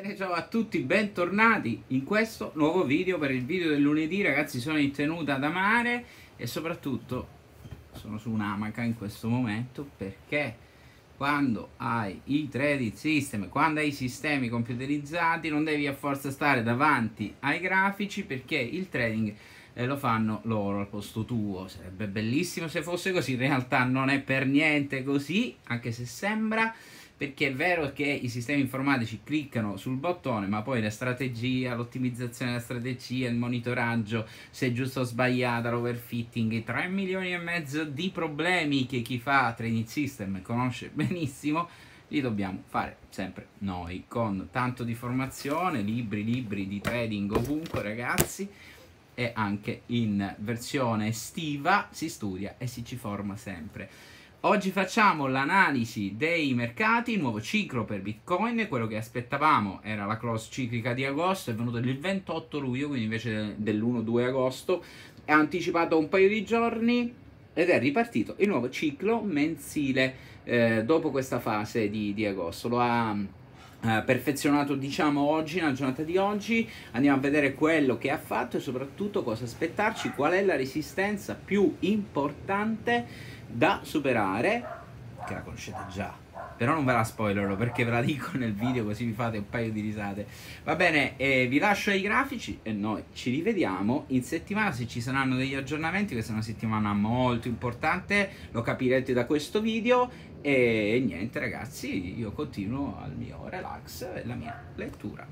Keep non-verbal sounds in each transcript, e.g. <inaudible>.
Bene, ciao a tutti, bentornati in questo nuovo video per il video del lunedì, ragazzi sono in tenuta ad amare e soprattutto sono su un'amaca in questo momento perché quando hai i trading system, quando hai i sistemi computerizzati non devi a forza stare davanti ai grafici perché il trading eh, lo fanno loro al posto tuo, sarebbe bellissimo se fosse così, in realtà non è per niente così, anche se sembra perché è vero che i sistemi informatici cliccano sul bottone, ma poi la strategia, l'ottimizzazione della strategia, il monitoraggio, se è giusto o sbagliata, l'overfitting, i 3 milioni e mezzo di problemi che chi fa training system conosce <laughs> benissimo, li dobbiamo fare sempre noi, con tanto di formazione, libri, libri di trading ovunque ragazzi, e anche in versione estiva si studia e si ci forma sempre. Oggi facciamo l'analisi dei mercati, il nuovo ciclo per Bitcoin, quello che aspettavamo era la close ciclica di agosto, è venuto il 28 luglio, quindi invece dell'1-2 agosto, è anticipato un paio di giorni ed è ripartito il nuovo ciclo mensile eh, dopo questa fase di, di agosto. Lo ha Uh, perfezionato diciamo oggi, nella giornata di oggi, andiamo a vedere quello che ha fatto e soprattutto cosa aspettarci, qual è la resistenza più importante da superare, che la conoscete già, però non ve la spoilerò perché ve la dico nel video così vi fate un paio di risate. Va bene, eh, vi lascio ai grafici e noi ci rivediamo in settimana se ci saranno degli aggiornamenti, questa è una settimana molto importante, lo capirete da questo video e niente ragazzi, io continuo al mio relax e la mia lettura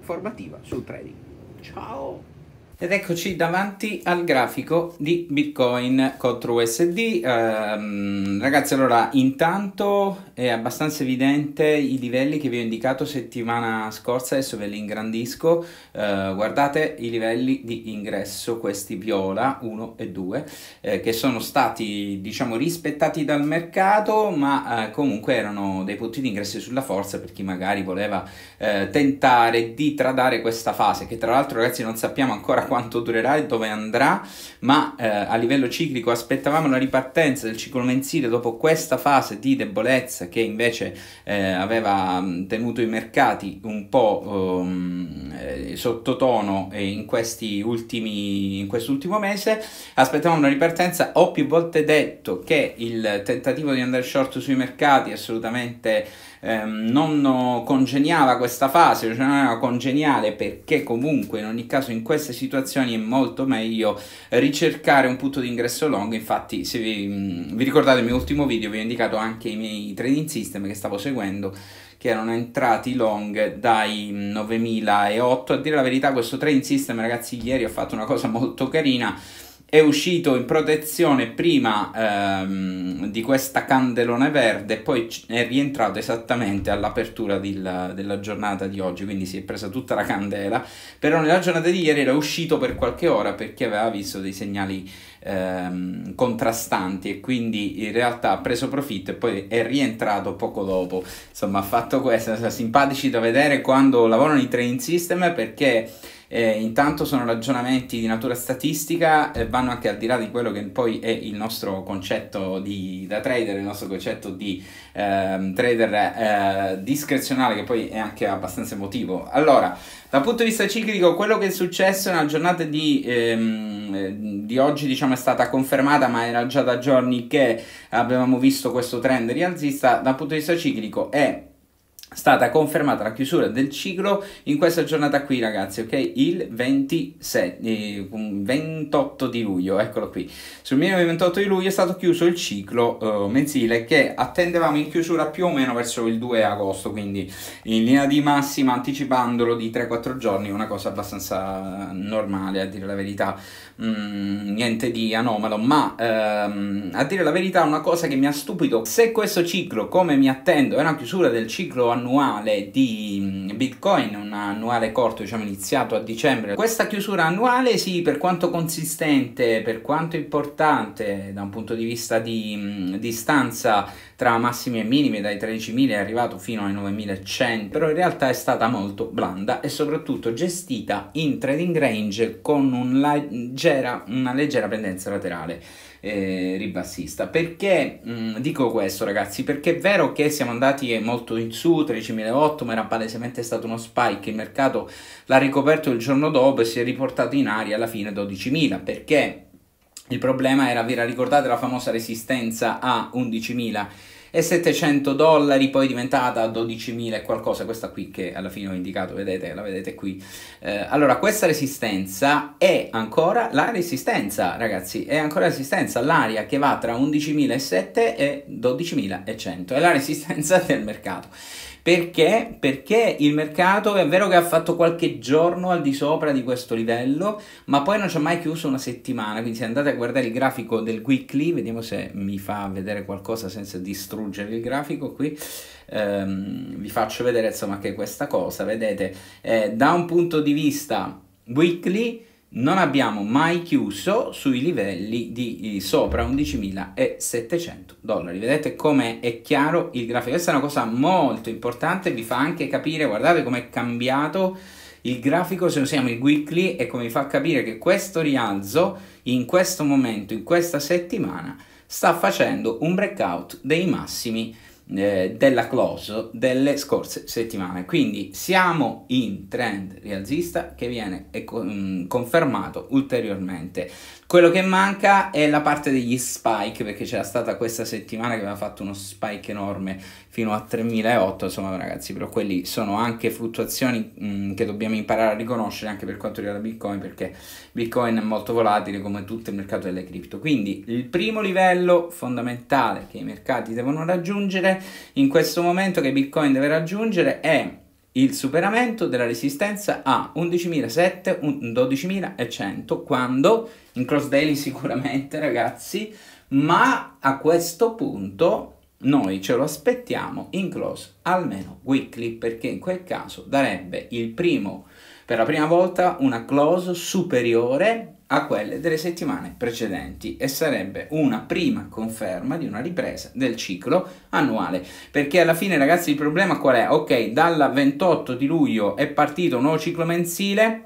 formativa sul trading. Ciao! Ed eccoci davanti al grafico di Bitcoin contro USD. Ehm, ragazzi, allora, intanto è abbastanza evidente i livelli che vi ho indicato settimana scorsa, adesso ve li ingrandisco. Eh, guardate i livelli di ingresso, questi viola 1 e 2, eh, che sono stati, diciamo, rispettati dal mercato, ma eh, comunque erano dei punti di ingresso sulla forza per chi magari voleva eh, tentare di tradare questa fase, che tra l'altro, ragazzi, non sappiamo ancora quanto durerà e dove andrà, ma eh, a livello ciclico aspettavamo la ripartenza del ciclo mensile dopo questa fase di debolezza che invece eh, aveva mm, tenuto i mercati un po' ehm, eh, sottotono in, questi ultimi, in quest'ultimo mese, aspettavamo una ripartenza, ho più volte detto che il tentativo di andare short sui mercati è assolutamente ehm, non congeniava questa fase, cioè non era congeniale perché comunque in ogni caso in queste situazioni è molto meglio ricercare un punto di ingresso long, infatti se vi, vi ricordate il mio ultimo video vi ho indicato anche i miei trading system che stavo seguendo che erano entrati long dai 9008 a dire la verità questo trading system ragazzi ieri ho fatto una cosa molto carina è uscito in protezione prima ehm, di questa candelone verde e poi è rientrato esattamente all'apertura la, della giornata di oggi, quindi si è presa tutta la candela, però nella giornata di ieri era uscito per qualche ora perché aveva visto dei segnali ehm, contrastanti e quindi in realtà ha preso profitto e poi è rientrato poco dopo, insomma ha fatto questo, sono simpatici da vedere quando lavorano i train system perché eh, intanto sono ragionamenti di natura statistica, eh, vanno anche al di là di quello che poi è il nostro concetto di, da trader, il nostro concetto di ehm, eh, trader discrezionale che poi è anche abbastanza emotivo. Allora, dal punto di vista ciclico, quello che è successo nella giornata di, ehm, eh, di oggi diciamo, è stata confermata, ma era già da giorni che avevamo visto questo trend rialzista, dal punto di vista ciclico è stata confermata la chiusura del ciclo in questa giornata qui ragazzi ok il 27, 28 eh, mm, di luglio eccolo qui sul minimo 28 di luglio è stato chiuso il ciclo eh, mensile che attendevamo in chiusura più o meno verso il 2 agosto quindi in linea di massima anticipandolo di 3-4 giorni una cosa abbastanza normale a dire la verità mm, niente di anomalo ma ehm, a dire la verità una cosa che mi ha stupito se questo ciclo come mi attendo è una chiusura del ciclo annuale di Bitcoin, un annuale corto diciamo iniziato a dicembre. Questa chiusura annuale sì, per quanto consistente, per quanto importante da un punto di vista di distanza tra massimi e minimi, dai 13.000 è arrivato fino ai 9.100, però in realtà è stata molto blanda e soprattutto gestita in trading range con un leggera, una leggera pendenza laterale eh, ribassista. Perché mh, mm, dico questo, ragazzi? Perché è vero che siamo andati molto in su, 13.008, ma era palesemente stato uno spike. Il mercato l'ha ricoperto il giorno dopo e si è riportato in aria alla fine 12.000. Perché il problema era, vi ricordate la famosa resistenza a 11.000? e 700 dollari, poi diventata 12.000 e qualcosa, questa qui che alla fine ho indicato, vedete, la vedete qui. Eh, allora, questa resistenza è ancora la resistenza, ragazzi, è ancora la resistenza, l'area che va tra 11.700 e 12.100, è la resistenza <laughs> del mercato. Perché? Perché il mercato è vero che ha fatto qualche giorno al di sopra di questo livello, ma poi non ci ha mai chiuso una settimana, quindi se andate a guardare il grafico del weekly, vediamo se mi fa vedere qualcosa senza distruggere il grafico qui, ehm, vi faccio vedere insomma che questa cosa, vedete, eh, da un punto di vista weekly non abbiamo mai chiuso sui livelli di eh, sopra 11.700 dollari. Vedete come è chiaro il grafico. Questa è una cosa molto importante, vi fa anche capire, guardate come è cambiato il grafico se usiamo il weekly e come vi fa capire che questo rialzo in questo momento, in questa settimana, sta facendo un breakout dei massimi eh, della close delle scorse settimane. Quindi siamo in trend rialzista che viene eh, mm, confermato ulteriormente. Quello che manca è la parte degli spike perché c'era stata questa settimana che aveva fatto uno spike enorme fino a 3008, insomma ragazzi, però quelli sono anche fluttuazioni mh, mm, che dobbiamo imparare a riconoscere anche per quanto riguarda Bitcoin perché Bitcoin è molto volatile come tutto il mercato delle cripto. Quindi il primo livello fondamentale che i mercati devono raggiungere in questo momento che Bitcoin deve raggiungere è il superamento della resistenza a 11.700, 12.100, quando in cross daily <laughs> sicuramente ragazzi, ma a questo punto noi ce lo aspettiamo in close almeno weekly perché in quel caso darebbe il primo per la prima volta una close superiore a quelle delle settimane precedenti e sarebbe una prima conferma di una ripresa del ciclo annuale perché alla fine ragazzi il problema qual è? ok dalla 28 di luglio è partito un nuovo ciclo mensile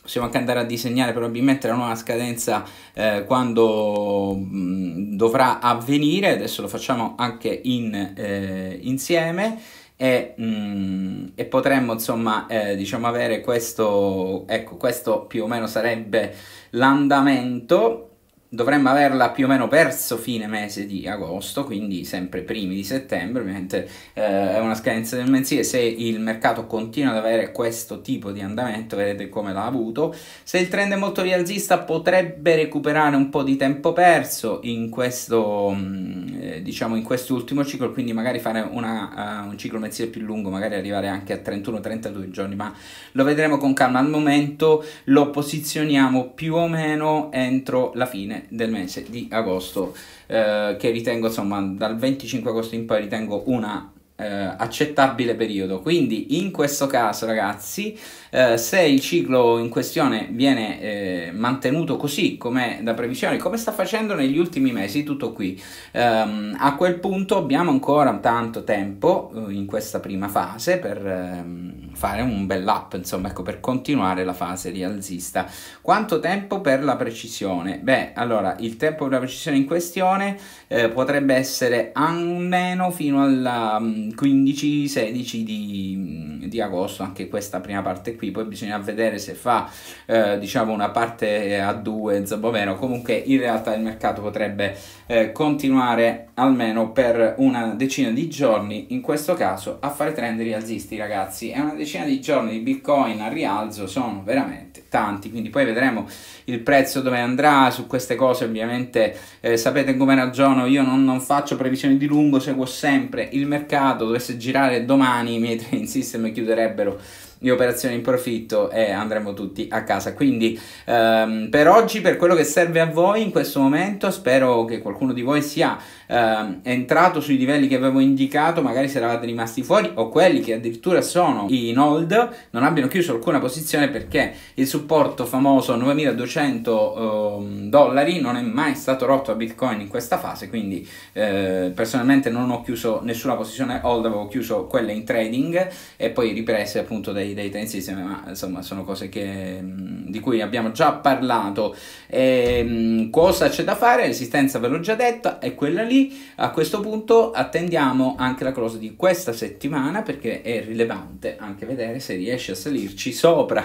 possiamo anche andare a disegnare probabilmente la nuova scadenza eh, quando mh, mm, dovrà avvenire adesso lo facciamo anche in, eh, insieme e, mh, mm, e potremmo insomma eh, diciamo avere questo, ecco questo più o meno sarebbe l'andamento dovremmo averla più o meno verso fine mese di agosto, quindi sempre primi di settembre, ovviamente eh, è una scadenza del mensile, se il mercato continua ad avere questo tipo di andamento, vedete come l'ha avuto, se il trend è molto rialzista potrebbe recuperare un po' di tempo perso in questo, mm, eh, diciamo, in quest'ultimo ciclo, quindi magari fare una, uh, un ciclo mensile più lungo, magari arrivare anche a 31-32 giorni, ma lo vedremo con calma, al momento lo posizioniamo più o meno entro la fine del mese di agosto eh, che ritengo insomma dal 25 agosto in poi ritengo una eh, accettabile periodo. Quindi in questo caso, ragazzi, eh, se il ciclo in questione viene eh, mantenuto così come da previsione, come sta facendo negli ultimi mesi, tutto qui, ehm, a quel punto abbiamo ancora tanto tempo eh, in questa prima fase per ehm, fare un bel up, insomma, ecco, per continuare la fase rialzista. Quanto tempo per la precisione? Beh, allora, il tempo per la precisione in questione eh, potrebbe essere almeno fino alla mm, 15-16 di, di, agosto, anche questa prima parte qui, poi bisogna vedere se fa eh, diciamo una parte a due 2 Zabovero, comunque in realtà il mercato potrebbe eh, continuare almeno per una decina di giorni, in questo caso a fare trend rialzisti ragazzi, è una decina di giorni di Bitcoin a rialzo, sono veramente tanti, quindi poi vedremo il prezzo dove andrà, su queste cose ovviamente eh, sapete come ragiono, io non, non faccio previsioni di lungo, seguo sempre il mercato, mercato dovesse girare domani, miei trading system chiuderebbero le operazioni in profitto e andremo tutti a casa. Quindi ehm, per oggi, per quello che serve a voi in questo momento, spero che qualcuno di voi sia eh, entrato sui livelli che avevo indicato, magari se eravate rimasti fuori o quelli che addirittura sono in hold, non abbiano chiuso alcuna posizione perché il supporto famoso 9200 eh, dollari non è mai stato rotto a Bitcoin in questa fase, quindi eh, personalmente non ho chiuso nessuna posizione hold, avevo chiuso quelle in trading e poi riprese appunto dai, dai insieme, ma insomma sono cose che, di cui abbiamo già parlato. E, ehm, cosa c'è da fare? L'esistenza ve l'ho già detta, è quella lì quindi a questo punto attendiamo anche la close di questa settimana perché è rilevante anche vedere se riesce a salirci sopra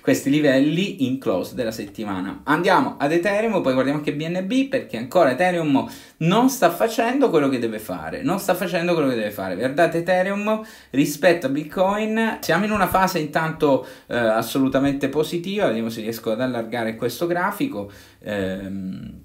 questi livelli in close della settimana. Andiamo ad Ethereum, poi guardiamo anche BNB perché ancora Ethereum non sta facendo quello che deve fare, non sta facendo quello che deve fare. Guardate Ethereum rispetto a Bitcoin, siamo in una fase intanto eh, assolutamente positiva, vediamo se riesco ad allargare questo grafico. Ehm,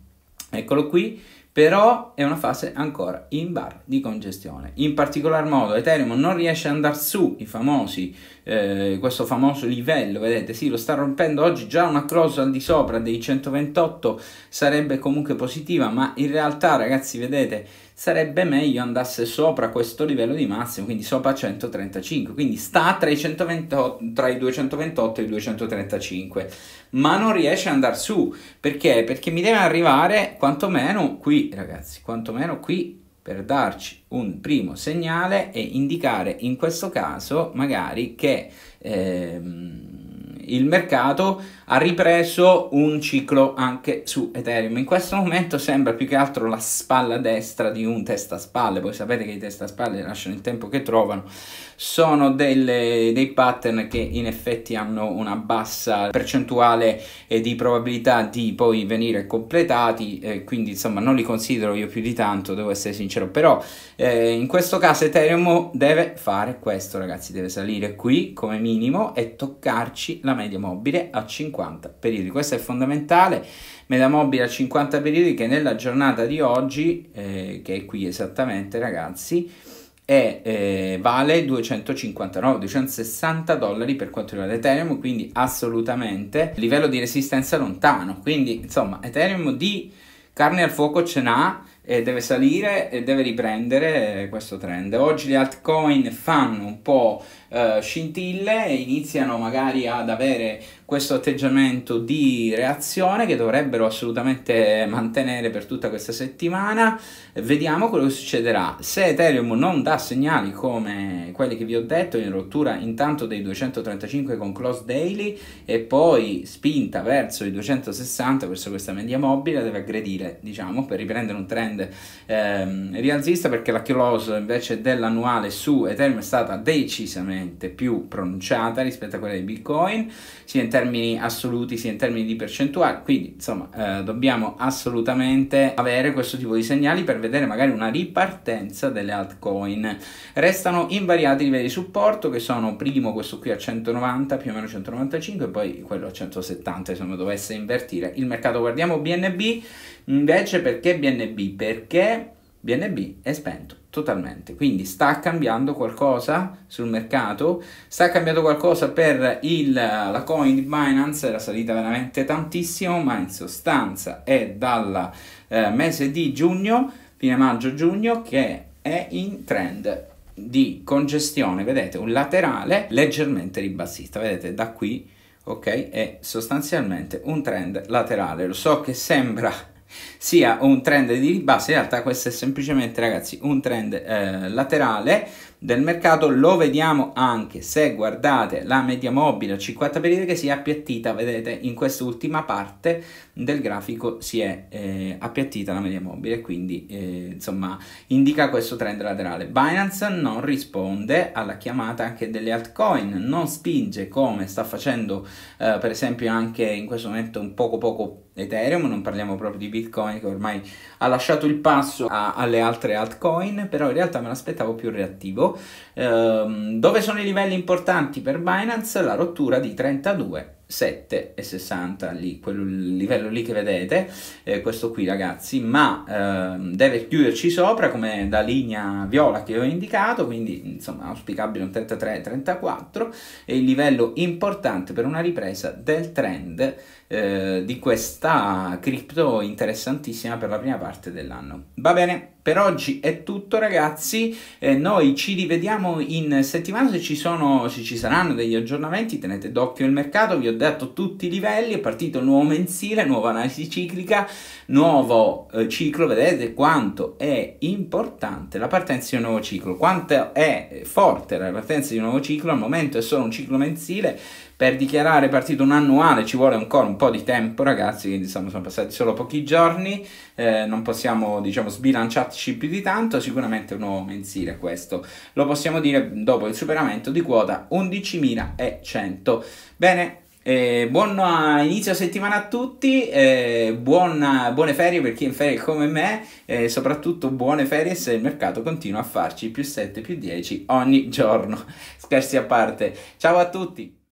eccolo qui però è una fase ancora in bar di congestione. In particolar modo Ethereum non riesce ad andare su i famosi eh, questo famoso livello, vedete, sì, lo sta rompendo oggi, già una close al di sopra dei 128 sarebbe comunque positiva, ma in realtà, ragazzi, vedete, sarebbe meglio andasse sopra questo livello di massimo, quindi sopra 135, quindi sta tra i, 128, tra i 228 e i 235, ma non riesce ad andare su, perché? Perché mi deve arrivare quantomeno qui, ragazzi, quantomeno qui per darci un primo segnale e indicare in questo caso magari che ehm, il mercato ha ripreso un ciclo anche su Ethereum. In questo momento sembra più che altro la spalla destra di un testa a spalle. Voi sapete che i testa a spalle lasciano il tempo che trovano. Sono delle, dei pattern che in effetti hanno una bassa percentuale eh, di probabilità di poi venire completati, eh, quindi insomma non li considero io più di tanto, devo essere sincero. Però eh, in questo caso Ethereum deve fare questo, ragazzi, deve salire qui come minimo e toccarci la media mobile a 50 periodi. Questo è fondamentale, media mobile a 50 periodi che nella giornata di oggi, eh, che è qui esattamente ragazzi, è, eh, vale 259 260 dollari per quanto riguarda Ethereum quindi assolutamente livello di resistenza lontano quindi insomma Ethereum di carne al fuoco ce n'ha e deve salire e deve riprendere eh, questo trend oggi le altcoin fanno un po' eh, scintille iniziano magari ad avere questo atteggiamento di reazione che dovrebbero assolutamente mantenere per tutta questa settimana. Vediamo quello che succederà. Se Ethereum non dà segnali come quelli che vi ho detto, in rottura intanto dei 235 con close daily e poi spinta verso i 260, verso questa media mobile, deve aggredire, diciamo, per riprendere un trend ehm, rialzista perché la close invece dell'annuale su Ethereum è stata decisamente sicuramente più pronunciata rispetto a quella di Bitcoin, sia in termini assoluti sia in termini di percentuale, quindi insomma eh, dobbiamo assolutamente avere questo tipo di segnali per vedere magari una ripartenza delle altcoin. Restano invariati i livelli di supporto che sono primo questo qui a 190, più o meno 195 poi quello a 170, insomma dovesse invertire il mercato. Guardiamo BNB invece perché BNB? Perché BNB è spento totalmente, quindi sta cambiando qualcosa sul mercato, sta cambiando qualcosa per il, la coin di Binance, era salita veramente tantissimo, ma in sostanza è dal eh, mese di giugno, fine maggio-giugno, che è in trend di congestione, vedete un laterale leggermente ribassista, vedete da qui, ok, è sostanzialmente un trend laterale, lo so che sembra sia un trend di ribasso, in realtà questo è semplicemente ragazzi un trend eh, laterale del mercato lo vediamo anche se guardate la media mobile a 50 periodi che si è appiattita vedete in quest'ultima parte del grafico si è eh, appiattita la media mobile quindi eh, insomma indica questo trend laterale Binance non risponde alla chiamata anche delle altcoin non spinge come sta facendo eh, per esempio anche in questo momento un poco poco Ethereum, non parliamo proprio di Bitcoin che ormai ha lasciato il passo a, alle altre altcoin, però in realtà me l'aspettavo più reattivo ehm, dove sono i livelli importanti per Binance, la rottura di 32. 7,60 lì, quel livello lì che vedete, eh, questo qui ragazzi, ma ehm, deve chiuderci sopra come da linea viola che ho indicato, quindi insomma auspicabile un 33-34 e il livello importante per una ripresa del trend eh, di questa cripto interessantissima per la prima parte dell'anno. Va bene, per oggi è tutto ragazzi, eh, noi ci rivediamo in settimana, se ci, sono, se ci saranno degli aggiornamenti tenete d'occhio il mercato, vi ho detto tutti i livelli, è partito il nuovo mensile, nuova analisi ciclica, nuovo eh, ciclo, vedete quanto è importante la partenza di un nuovo ciclo, quanto è forte la partenza di un nuovo ciclo, al momento è solo un ciclo mensile, per dichiarare partito un annuale ci vuole ancora un po' di tempo ragazzi, quindi sono, sono passati solo pochi giorni, eh, non possiamo diciamo sbilanciarci più di tanto, sicuramente un nuovo mensile questo, lo possiamo dire dopo il superamento di quota 11.100. Bene, eh, buon inizio settimana a tutti, eh, buona, buone ferie per chi è in ferie come me, eh, soprattutto buone ferie se il mercato continua a farci più 7 più 10 ogni giorno. <laughs> Scherzi a parte, ciao a tutti!